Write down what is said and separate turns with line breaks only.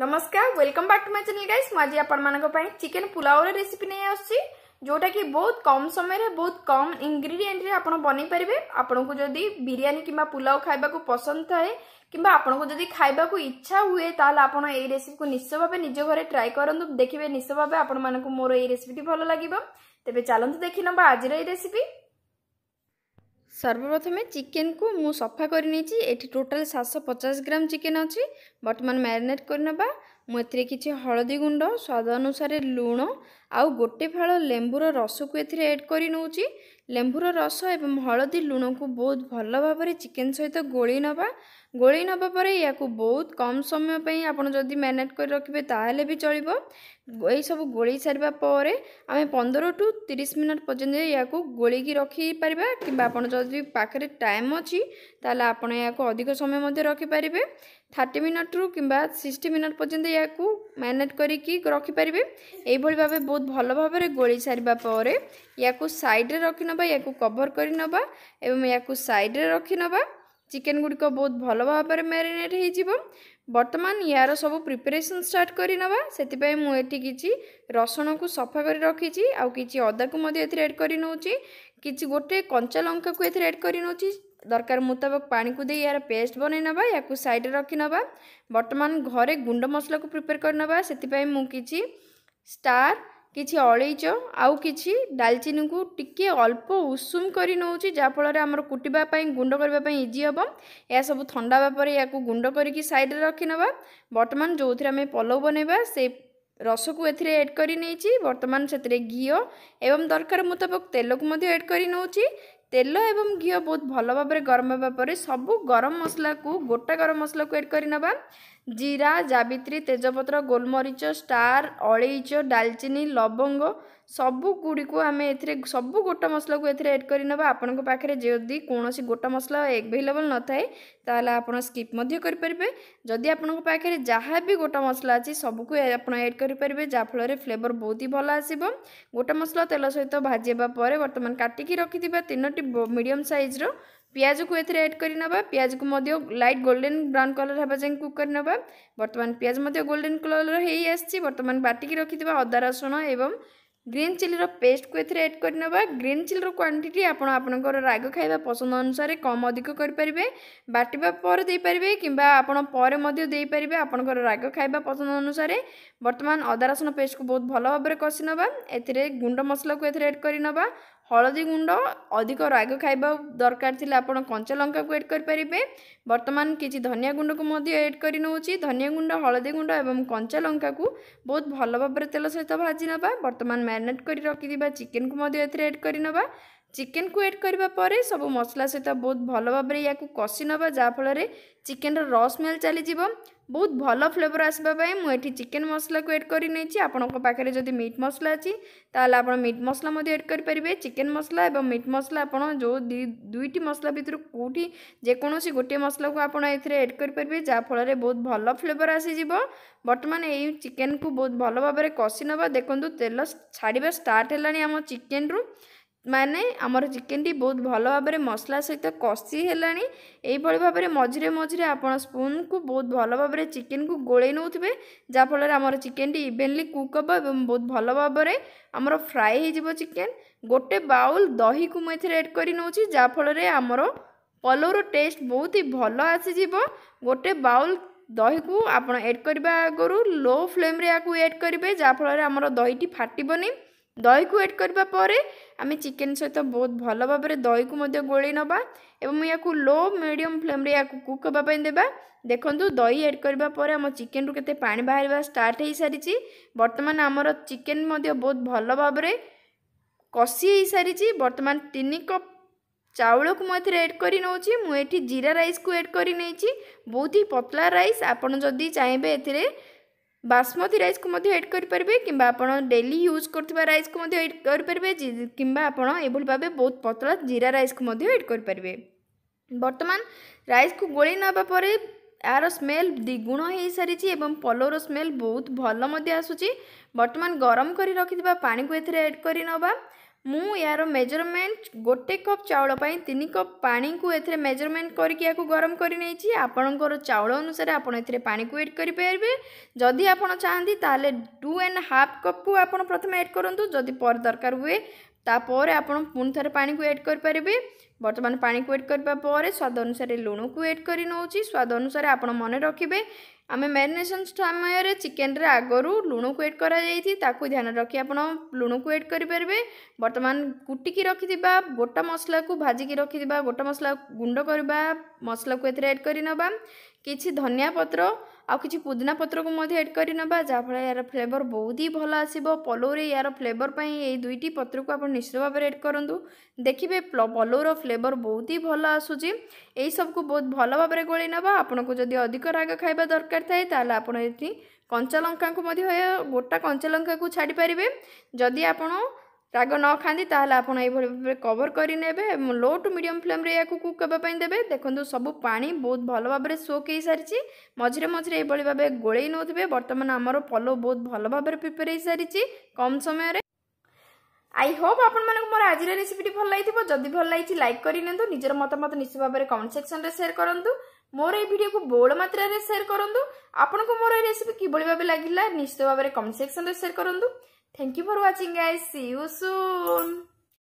ନମସ୍କାର welcome back to my channel guys ମୁଁ ଆଜି ଆପଣମାନଙ୍କ ପାଇଁ ଚିକେନ୍ ପୁଲାଓର ରେସିପି ନେଇ ଆସୁଛି ଯେଉଁଟାକି ବହୁତ କମ୍ ସମୟରେ ବହୁତ କମ୍ ଇନଗ୍ରିଡିଏଣ୍ଟରେ ଆପଣ ବନେଇ ପାରିବେ ଆପଣଙ୍କୁ ଯଦି ବିରିୟାନୀ କିମ୍ବା ପୁଲାଓ ଖାଇବାକୁ ପସନ୍ଦ ଥାଏ କିମ୍ବା ଆପଣଙ୍କୁ ଯଦି ଖାଇବାକୁ ଇଚ୍ଛା ହୁଏ ତାହେଲେ ଆପଣ ଏଇ ରେସିପିକୁ ନିଶ୍ଚୟ ଭାବେ ନିଜ ଘରେ ଟ୍ରାଏ କରନ୍ତୁ ଦେଖିବେ ନିଶ୍ଚୟ ଭାବେ ଆପଣମାନଙ୍କୁ ମୋର ଏଇ ରେସିପିଟି ଭଲ ଲାଗିବ ତେବେ ଚାଲନ୍ତୁ ଦେଖିନେବା ଆଜିର ଏଇ ରେସିପି সর্বপ্রথমে চিকেনকু মু সফা করে নিয়েছি এটি টোটাল সাতশো পচাশ গ্রাম চিকেন অছি বর্তমান ম্যারিনেট করে নেবা ମୁଁ ଏଥିରେ କିଛି ହଳଦୀ ଗୁଣ୍ଡ ସ୍ୱାଦ ଅନୁସାରେ ଲୁଣ ଆଉ ଗୋଟେ ଫାଳ ଲେମ୍ବୁର ରସକୁ ଏଥିରେ ଏଡ଼୍ କରି ନେଉଛି ଲେମ୍ବୁର ରସ ଏବଂ ହଳଦୀ ଲୁଣକୁ ବହୁତ ଭଲ ଭାବରେ ଚିକେନ୍ ସହିତ ଗୋଳେଇ ନେବା ଗୋଳେଇ ନେବା ପରେ ଏହାକୁ ବହୁତ କମ୍ ସମୟ ପାଇଁ ଆପଣ ଯଦି ମ୍ୟାରିନେଟ୍ କରି ରଖିବେ ତାହେଲେ ବି ଚଳିବ ଏହିସବୁ ଗୋଳେଇ ସାରିବା ପରେ ଆମେ ପନ୍ଦରଠୁ ତିରିଶ ମିନିଟ୍ ପର୍ଯ୍ୟନ୍ତ ଏହାକୁ ଗୋଳେଇକି ରଖିପାରିବା କିମ୍ବା ଆପଣ ଯଦି ପାଖରେ ଟାଇମ୍ ଅଛି ତାହେଲେ ଆପଣ ଏହାକୁ ଅଧିକ ସମୟ ମଧ୍ୟ ରଖିପାରିବେ থার্টি মিনিট্রু কিংবা সিক্সটি মিনিট পর্যন্ত ইয়াকু ম্যারিনেট করিকি রখিপারে এইভাবে ভাবে বহুত ভালো ভাবে গোলি সারা পরে ইয়াকু সাইড্রে রখি নেবা ইয়াকু কভর করে নেবা এবং ইয়াকু সাইড্রে রখি নেবা চিকেন গুড়িক বহুত ভালো ভাবে ম্যারিনেট হয়ে যাব বর্তমান ইয়ার সব প্রিপারেসন স্টার্ট করে নেওয়া সেপাই মু এটি কিছু রসুণকু সফা করে রাখিছি আউ কিছু অদাকু এতে এড করে নেছি কিছু গোটে কঞ্চা লঙ্কা এতে এড করে নেছি দরকার মুতাবক পাণিকু দিয়ে এর পেস্ট বনাই নেবা ইয়াকু সাইডে রখি নেবা বর্তমান ঘরে গুণ্ড মশলাকে প্রিপেয়ার করে নেবা সেপাই মু কিছু স্টার কিছু অলেইচ আউ কিছু ডালচিনিকু টিকিয়ে অল্প উষুম করে নেছি ফলরে আমার কুটিবা গুণ্ড করা ইজি হব এ সব থা পরে ইয়াকু গুণ্ড করি সাইডে রখি নেবা বর্তমান যে আমি পলৌ বনাইবা সে রসকু এতে এড করে নিয়েছি বর্তমান সেতরে ঘিও এবং দরকার মুতাবক তেলকু এড করে নেছি ତେଲ ଏବଂ ଘିଅ ବହୁତ ଭଲ ଭାବରେ ଗରମ ହେବା ପରେ ସବୁ ଗରମ ମସଲାକୁ ଗୋଟା ଗରମ ମସଲାକୁ ଏଡ଼୍ କରିନେବା ଜିରା ଜାବିତ୍ରୀ ତେଜପତ୍ର ଗୋଲମରିଚ ଷ୍ଟାର ଅଳେଇଚ ଡାଲଚିନି ଲବଙ୍ଗ ସବୁ ଗୁଡ଼ିକୁ ଆମେ ଏଥିରେ ସବୁ ଗୋଟା ମସଲାକୁ ଏଥିରେ ଏଡ଼୍ କରିନେବା ଆପଣଙ୍କ ପାଖରେ ଯଦି କୌଣସି ଗୋଟା ମସଲା ଏଭେଲେବଲ୍ ନଥାଏ ତାହେଲେ ଆପଣ ସ୍କିପ୍ ମଧ୍ୟ କରିପାରିବେ ଯଦି ଆପଣଙ୍କ ପାଖରେ ଯାହା ବି ଗୋଟା ମସଲା ଅଛି ସବୁକୁ ଆପଣ ଏଡ଼୍ କରିପାରିବେ ଯାହାଫଳରେ ଫ୍ଲେଭର୍ ବହୁତ ହି ଭଲ ଆସିବ ଗୋଟା ମସଲା ତେଲ ସହିତ ଭାଜି ହେବା ପରେ ବର୍ତ୍ତମାନ କାଟିକି ରଖିଥିବା ତିନୋଟି ମିଡ଼ିୟମ୍ ସାଇଜ୍ର ପିঁয়াজକୁ ଏଥିରେ ଏଡ଼୍ କରିନେବା ପିঁয়াজକୁ ମଧ୍ୟ ଲାଇଟ୍ ଗୋଲ୍ଡେନ୍ ବ୍ରାଉନ୍ କଲର୍ ହେବା ଯାଏଁ କୁକ୍ କରିନେବା ବର୍ତ୍ତମାନ ପିঁয়াଜ ମଧ୍ୟ ଗୋଲ୍ଡେନ୍ କଲର୍ର ହେଇ ଆସିଛି ବର୍ତ୍ତମାନ ବାଟିକି ରଖିଥିବା ଅଦା ରସୁଣ ଏବଂ ଗ୍ରୀନ୍ ଚିଲିର ପେଷ୍ଟକୁ ଏଥିରେ ଏଡ଼୍ କରିନେବା ଗ୍ରୀନ୍ ଚିଲିର କ୍ୱାଣ୍ଟିଟି ଆପଣ ଆପଣଙ୍କର ରାଗ ଖାଇବା ପସନ୍ଦ ଅନୁସାରେ କମ୍ ଅଧିକ କରିପାରିବେ ବାଟିବା ପରେ ଦେଇପାରିବେ କିମ୍ବା ଆପଣ ପରେ ମଧ୍ୟ ଦେଇପାରିବେ ଆପଣଙ୍କର ରାଗ ଖାଇବା ପସନ୍ଦ ଅନୁସାରେ ବର୍ତ୍ତମାନ ଅଦା ରସୁଣ ପେଷ୍ଟକୁ ବହୁତ ଭଲ ଭାବରେ କଷି ନେବା ଏଥିରେ ଗୁଣ୍ଡ ମସଲାକୁ ଏଥିରେ ଏଡ଼୍ କରିନେବା হলদী গুণ্ড অধিক রাগ খাইবা দরকার লে আপনার কঞ্চা লঙ্কাকে এড করে বর্তমান কিছু ধনিয়া গুণ্ডকে মধ্যে এড করে নেছি ধনিয়া গুণ্ড হলদী গুণ্ড এবং কঞ্চা লঙ্কাকে বহুত ভাল ভাবে তেল সহ ভাজি নেবা বর্তমান ম্যারিনেট করে রকিদা চিকেনকে মধ্যে এর এড করে নেবা ଚିକେନକୁ ଏଡ଼୍ କରିବା ପରେ ସବୁ ମସଲା ସହିତ ବହୁତ ଭଲ ଭାବରେ ୟାକୁ କଷି ନେବା ଯାହାଫଳରେ ଚିକେନର ର ସ୍ମେଲ୍ ଚାଲିଯିବ ବହୁତ ଭଲ ଫ୍ଲେଭର୍ ଆସିବା ପାଇଁ ମୁଁ ଏଠି ଚିକେନ୍ ମସଲାକୁ ଏଡ଼୍ କରି ନେଇଛି ଆପଣଙ୍କ ପାଖରେ ଯଦି ମିଟ୍ ମସଲା ଅଛି ତାହେଲେ ଆପଣ ମିଟ୍ ମସଲା ମଧ୍ୟ ଏଡ଼୍ କରିପାରିବେ ଚିକେନ୍ ମସଲା ଏବଂ ମିଟ୍ ମସଲା ଆପଣ ଯେଉଁ ଦୁଇଟି ମସଲା ଭିତରୁ କେଉଁଠି ଯେକୌଣସି ଗୋଟିଏ ମସଲାକୁ ଆପଣ ଏଥିରେ ଏଡ଼୍ କରିପାରିବେ ଯାହାଫଳରେ ବହୁତ ଭଲ ଫ୍ଲେଭର୍ ଆସିଯିବ ବର୍ତ୍ତମାନ ଏଇ ଚିକେନ୍କୁ ବହୁତ ଭଲ ଭାବରେ କଷି ନେବା ଦେଖନ୍ତୁ ତେଲ ଛାଡ଼ିବା ଷ୍ଟାର୍ଟ ହେଲାଣି ଆମ ଚିକେନ୍ରୁ ମାନେ ଆମର ଚିକେନଟି ବହୁତ ଭଲ ଭାବରେ ମସଲା ସହିତ କଷି ହେଲାଣି ଏହିଭଳି ଭାବରେ ମଝିରେ ମଝିରେ ଆପଣ ସ୍ପୁନ୍କୁ ବହୁତ ଭଲ ଭାବରେ ଚିକେନକୁ ଗୋଳେଇ ନେଉଥିବେ ଯାହାଫଳରେ ଆମର ଚିକେନଟି ଇଭେନଲି କୁକ୍ ହେବ ଏବଂ ବହୁତ ଭଲ ଭାବରେ ଆମର ଫ୍ରାଏ ହୋଇଯିବ ଚିକେନ ଗୋଟେ ବାଉଲ୍ ଦହିକୁ ମୁଁ ଏଥିରେ ଏଡ଼୍ କରି ନେଉଛି ଯାହାଫଳରେ ଆମର ପଲଉର ଟେଷ୍ଟ ବହୁତ ହି ଭଲ ଆସିଯିବ ଗୋଟେ ବାଉଲ୍ ଦହିକୁ ଆପଣ ଏଡ଼୍ କରିବା ଆଗରୁ ଲୋ ଫ୍ଲେମ୍ରେ ଏହାକୁ ଏଡ଼୍ କରିବେ ଯାହାଫଳରେ ଆମର ଦହିଟି ଫାଟିବନି ଦହିକୁ ଏଡ଼୍ କରିବା ପରେ ଆମେ ଚିକେନ୍ ସହିତ ବହୁତ ଭଲ ଭାବରେ ଦହିକୁ ମଧ୍ୟ ଗୋଳେଇ ନେବା ଏବଂ ଏହାକୁ ଲୋ ମିଡ଼ିୟମ୍ ଫ୍ଲେମ୍ରେ ଏହାକୁ କୁକ୍ ହେବା ପାଇଁ ଦେବା ଦେଖନ୍ତୁ ଦହି ଏଡ଼୍ କରିବା ପରେ ଆମ ଚିକେନ୍ରୁ କେତେ ପାଣି ବାହାରିବା ଷ୍ଟାର୍ଟ ହୋଇସାରିଛି ବର୍ତ୍ତମାନ ଆମର ଚିକେନ୍ ମଧ୍ୟ ବହୁତ ଭଲ ଭାବରେ କଷି ହୋଇସାରିଛି ବର୍ତ୍ତମାନ ତିନି କପ୍ ଚାଉଳକୁ ମୁଁ ଏଥିରେ ଏଡ଼୍ କରି ନେଉଛି ମୁଁ ଏଠି ଜିରା ରାଇସ୍କୁ ଏଡ଼୍ କରି ନେଇଛି ବହୁତ ହି ପତଳା ରାଇସ୍ ଆପଣ ଯଦି ଚାହିଁବେ ଏଥିରେ ବାସମତୀ ରାଇସ୍କୁ ମଧ୍ୟ ଏଡ଼୍ କରିପାରିବେ କିମ୍ବା ଆପଣ ଡେଲି ୟୁଜ୍ କରୁଥିବା ରାଇସ୍କୁ ମଧ୍ୟ ଏଡ଼୍ କରିପାରିବେ କିମ୍ବା ଆପଣ ଏଭଳି ଭାବେ ବହୁତ ପତଳା ଜିରା ରାଇସ୍କୁ ମଧ୍ୟ ଏଡ଼୍ କରିପାରିବେ ବର୍ତ୍ତମାନ ରାଇସ୍କୁ ଗୋଳେଇ ନେବା ପରେ ଏହାର ସ୍ମେଲ୍ ଦ୍ୱିଗୁଣ ହୋଇସାରିଛି ଏବଂ ପଲଉର ସ୍ମେଲ୍ ବହୁତ ଭଲ ମଧ୍ୟ ଆସୁଛି ବର୍ତ୍ତମାନ ଗରମ କରି ରଖିଥିବା ପାଣିକୁ ଏଥିରେ ଏଡ଼୍ କରି ନେବା ମୁଁ ଏହାର ମେଜରମେଣ୍ଟ ଗୋଟେ କପ୍ ଚାଉଳ ପାଇଁ ତିନି କପ୍ ପାଣିକୁ ଏଥିରେ ମେଜରମେଣ୍ଟ କରିକି ଏହାକୁ ଗରମ କରିନେଇଛି ଆପଣଙ୍କର ଚାଉଳ ଅନୁସାରେ ଆପଣ ଏଥିରେ ପାଣିକୁ ଏଡ଼୍ କରିପାରିବେ ଯଦି ଆପଣ ଚାହାନ୍ତି ତାହେଲେ ଟୁ ଆଣ୍ଡ ହାଫ୍ କପ୍କୁ ଆପଣ ପ୍ରଥମେ ଏଡ଼୍ କରନ୍ତୁ ଯଦି ପରେ ଦରକାର ହୁଏ ତାପରେ ଆପଣ ପୁଣି ଥରେ ପାଣିକୁ ଏଡ଼୍ କରିପାରିବେ বর্তমান পাকে ওয়েড করা পরে স্বাদ অনুসারে লুণকু এড করে নেছি স্বাদ অনুসারে আপনার মনে রাখবে আমি ম্যারিনেসন সময়ের চিকেনরে আগর লুণকু এড করা যাই তাকে ধ্যান রাখি আপনার লুণকু এড করে পারবে বর্তমান কুটিকি রাখি গোটা মশলাকে ভাজিকি রাখি গোটা মশলা গুণ্ড করা মশলাকে এর এড করে নেবা কিছু ধনিয়া পত্র ଆଉ କିଛି ପୁଦିନା ପତ୍ରକୁ ମଧ୍ୟ ଏଡ଼୍ କରିନେବା ଯାହାଫଳରେ ଏହାର ଫ୍ଲେଭର୍ ବହୁତ ହି ଭଲ ଆସିବ ପଲଉରେ ଏହାର ଫ୍ଲେଭର୍ ପାଇଁ ଏହି ଦୁଇଟି ପତ୍ରକୁ ଆପଣ ନିଶ୍ଚିତ ଭାବରେ ଏଡ଼୍ କରନ୍ତୁ ଦେଖିବେ ପଲଉର ଫ୍ଲେଭର୍ ବହୁତ ହି ଭଲ ଆସୁଛି ଏହିସବୁକୁ ବହୁତ ଭଲ ଭାବରେ ଗୋଳେଇ ନେବା ଆପଣଙ୍କୁ ଯଦି ଅଧିକ ରାଗ ଖାଇବା ଦରକାର ଥାଏ ତାହେଲେ ଆପଣ ଏଠି କଞ୍ଚା ଲଙ୍କାଙ୍କୁ ମଧ୍ୟ ଗୋଟା କଞ୍ଚା ଲଙ୍କାକୁ ଛାଡ଼ିପାରିବେ ଯଦି ଆପଣ ରାଗ ନ ଖାଆନ୍ତି ତାହେଲେ ଆପଣ ଏଇଭଳି ଭାବରେ କଭର୍ କରି ନେବେ ଲୋ ଟୁ ମିଡ଼ିୟମ୍ ଫ୍ଲେମ୍ରେ ଏହାକୁ କୁକ୍ ହେବା ପାଇଁ ଦେବେ ଦେଖନ୍ତୁ ସବୁ ପାଣି ବହୁତ ଭଲ ଭାବରେ ସୋକ୍ ହେଇସାରିଛି ମଝିରେ ମଝିରେ ଏଇଭଳି ଭାବେ ଗୋଳେଇ ନେଉଥିବେ ବର୍ତ୍ତମାନ ଆମର ପଲୋ ବହୁତ ଭଲ ଭାବରେ ପ୍ରିପେୟାର ହେଇସାରିଛି କମ୍ ସମୟରେ ଆଇ ହୋପ୍ ଆପଣମାନଙ୍କୁ ମୋର ଆଜିର ରେସିପିଟି ଭଲ ଲାଗିଥିବ ଯଦି ଭଲ ଲାଗିଛି ଲାଇକ୍ କରିନିଅନ୍ତୁ ନିଜର ମତାମତ ନିଶ୍ଚିତ ଭାବରେ କମେଣ୍ଟ ସେକ୍ସନ୍ରେ ସେୟାର କରନ୍ତୁ ମୋର ଏଇ ଭିଡ଼ିଓକୁ ବହୁଳ ମାତ୍ରାରେ ସେୟାର କରନ୍ତୁ ଆପଣଙ୍କୁ ମୋର ଏଇ ରେସିପି କିଭଳି ଭାବେ ଲାଗିଲା ନିଶ୍ଚିତ ଭାବରେ କମେଣ୍ଟ ସେକ୍ସନ୍ରେ ସେୟାର କରନ୍ତୁ Thank you for watching guys. See you soon.